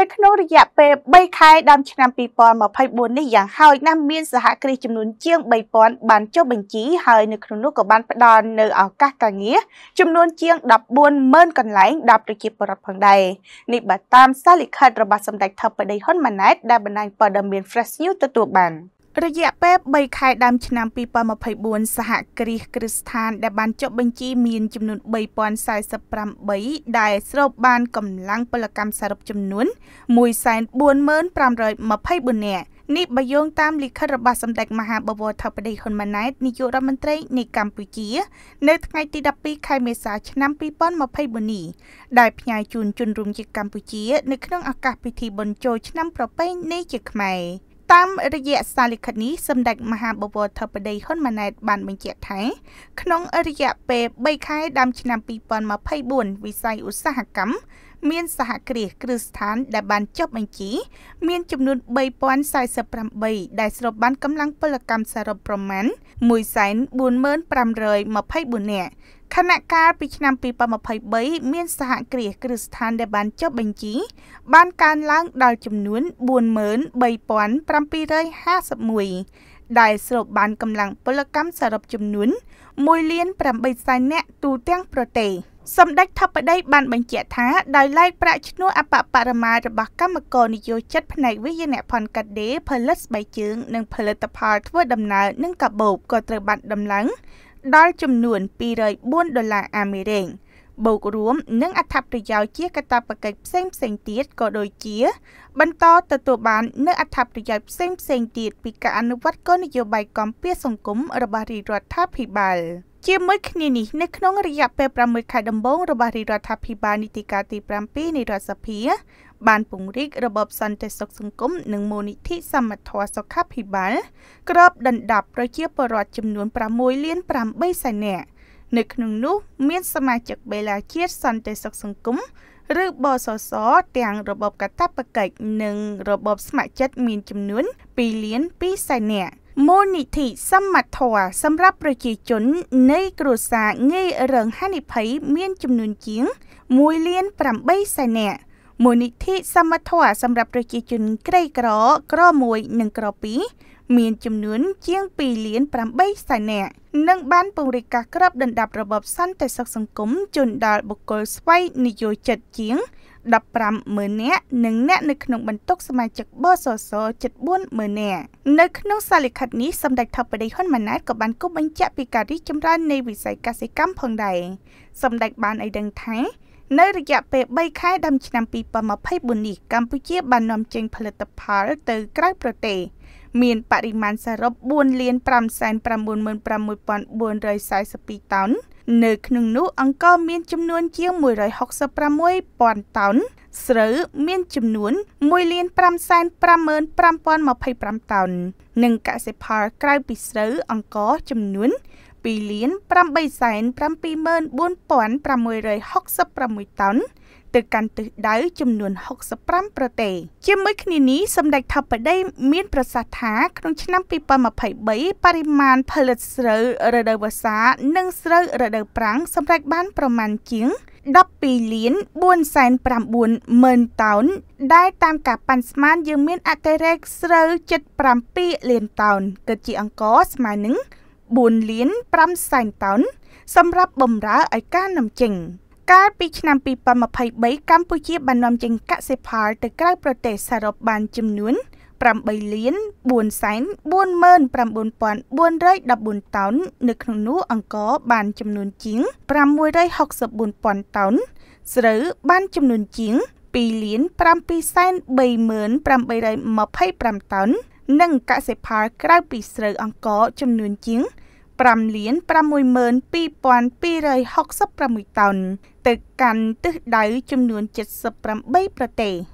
នៅក្នុងរយៈពេល3ខែដើមឆ្នាំ2024នេះយ៉ាងហោចណាស់មានសហគ្រាសចំនួនជាង3000បានចុះបញ្ជីហើយនៅក្នុងនោះក៏បានផ្ដល់នៅឱកាសការងារចំនួនជាង140,000កន្លែងដល់ប្រជាពលរដ្ឋផងដែរនេះបើតាមសារលិខិតរបស់សម្ដេចថៅបដីហ៊ុនម៉ាណែតដែលបណ្ដាញព័ត៌មាន Fresh News ទទួលបានរយៈពេល3ខែដើមឆ្នាំ2024សហគ្រាសគ្រឹះស្ថានដែល បានចុះបញ្ជីមានចំនួន3048ដែល ស្រូបបានកម្លាំងពលកម្មសរុបចំនួន14524នាក់នេះបើយោងតាមលិខិតរបស់សម្ដេចមហាបវរធិបតីហ៊ុនម៉ាណែតនាយករដ្ឋមន្ត្រីនៃកម្ពុជា នៅថ្ងៃទី12ខែមេសា ឆ្នាំ2024នេះដែលផ្ញើជូនជនរួមជាតិកម្ពុជានៅក្នុងឱកាស ពិធីបុណ្យចូលឆ្នាំ ប្រពៃណីជាខ្មែរ។តាមរយៈសារលិខិតនេះសម្ដេចមហាបវរធិបតីហ៊ុនម៉ាណែត បានបញ្ជាក់ថាក្នុងរយៈពេល3ខែដើមឆ្នាំ2024វិស័យឧស្សាហកម្មមានសហគ្រាសគ្រឹះស្ថានដែលបានចុះបញ្ជី មានចំនួន3048ដែលស្របបានកម្លាំងពលកម្មសរុបប្រមាណ14524នាក់ខណៈកាលពីឆ្នាំ2023មានសហគ្រាសគ្រឹះស្ថានដែលបានចុះបញ្ជី បានកើនឡើងដល់ចំនួន43751ដែលស្រូបបានកម្លាំងពលកម្មសរុបចំនួន1.8សែននាក់ទូទាំងប្រទេស។សម្ដេចថបដីបានបញ្ជាក់ថាដោយឡែកប្រាក់ឈ្នួលអបបរមារបស់កម្មករនិយោជិតផ្នែកវិញ្ញាណផនកាដេផលិតស្បែកជើងនិងផលិតផលធ្វើដំណើរនិងកាបូបក៏ត្រូវបានដំឡើងដល់ចំនួន204ដុល្លារអាមេរិកបូករួមនឹងអត្ថប្រយោជន៍ជាកតាបកិច្ចផ្សេងផ្សេងទៀតក៏ដូចជា បន្តទទួលបាននៅអត្ថប្រយោជន៍ផ្សេងផ្សេងទៀតពីការអនុវត្តគោលនយោបាយកម្ពុជាសង្គមរបស់រាជរដ្ឋាភិបាល។ជាមួយគ្នានេះនៅក្នុងរយៈពេល6ខែដំបូងរបស់រដ្ឋាភិបាលនីតិកាលទី7នៃរដ្ឋសភា បានពង្រីករបបសន្តិសុខសង្គមនិងមូលនិធិសមត្ថៈសុខាភិបាលក្របដណ្ដប់ប្រជាពលរដ្ឋចំនួន6លាន8សែននាក់នៅក្នុងនោះមានសមាជិកបេឡាជាតិសន្តិសុខសង្គមឬបសស ទាំងរបបកតាបកិច្ចនិងរបបស្ម័គ្រចិត្តមានចំនួន2លាន2សែននាក់មូលនិធិសមត្ថៈសម្រាប់ប្រជាជននៃគ្រួសារងាយរងហានិភ័យមានចំនួនជាង1លាន8សែននាក់មូលនិធិសមត្ថៈសម្រាប់ប្រជាជនក្រីក្រក្រ1និងក្រ2មានចំនួនជាង2លាន8សែននាក់និងបានពង្រីកការក្របដណ្ដប់របបសន្តិសុខសង្គមជូនដល់បុគ្គលស្វ័យនិយោជិតជាង150,000នាក់និងអ្នក នៅក្នុងបន្ទុកសមាជិកបសសជិត40,000នាក់នៅក្នុងសារលិខិតនេះសម្ដេចថៅបតីហ៊ុនម៉ាណែតក៏បានគូបញ្ជាក់ពីការរីកចម្រើននៃវិស័យកសិកម្មផងដែរសម្ដេចបានឲ្យដឹងថានៅរយៈពេល3ខែដើមឆ្នាំ2024នេះកម្ពុជា បាននាំចេញផលិតផល ទៅក្រៅប្រទេស។មានបរិមាណសរុប4លាន596,442តោននៅក្នុងនោះអង្ករមានចំនួនជាង166,000តោនស្រូវមានចំនួន1.555,025តោននិងកសិផលក្រៅពីស្រូវអង្ករចំនួន2លាន874,666តោនទៅកាន់ទិសដៅចំនួន65ប្រទេសជាមួយគ្នានេះសម្ដេចថបដីមាន ប្រសាសន៍ថាក្នុងឆ្នាំ2023បរិមាណផលិតស្រូវរដូវវស្សា និងស្រូវរដូវប្រាំងសម្រេចបាន ប្រមាណជាង12លាន4.9ម៉ឺនតោនដែលតាមការប៉ាន់ស្មានយើងមានអតិរេកស្រូវ7.7លានតោនគិតជាអង្គស្មើនឹង4លាន5សែនតោន សម្រាប់បំរើឲ្យការនាំចេញ។កាលពីឆ្នាំ2023កម្ពុជាបាននាំចេញកសិផលទៅក្រៅប្រទេសសរុបបានចំនួន8លាន4សែន494,414តោននៅក្នុងនោះអង្ករបានចំនួនជាង664,000តោនស្រូវបានចំនួនជាង2លាន7សែន3,825តោននិងកសិផលក្រៅពីស្រូវអង្ករចំនួនជាង5លាន512,266តោនទៅកាន់ទិសដៅចំនួន78ប្រទេស។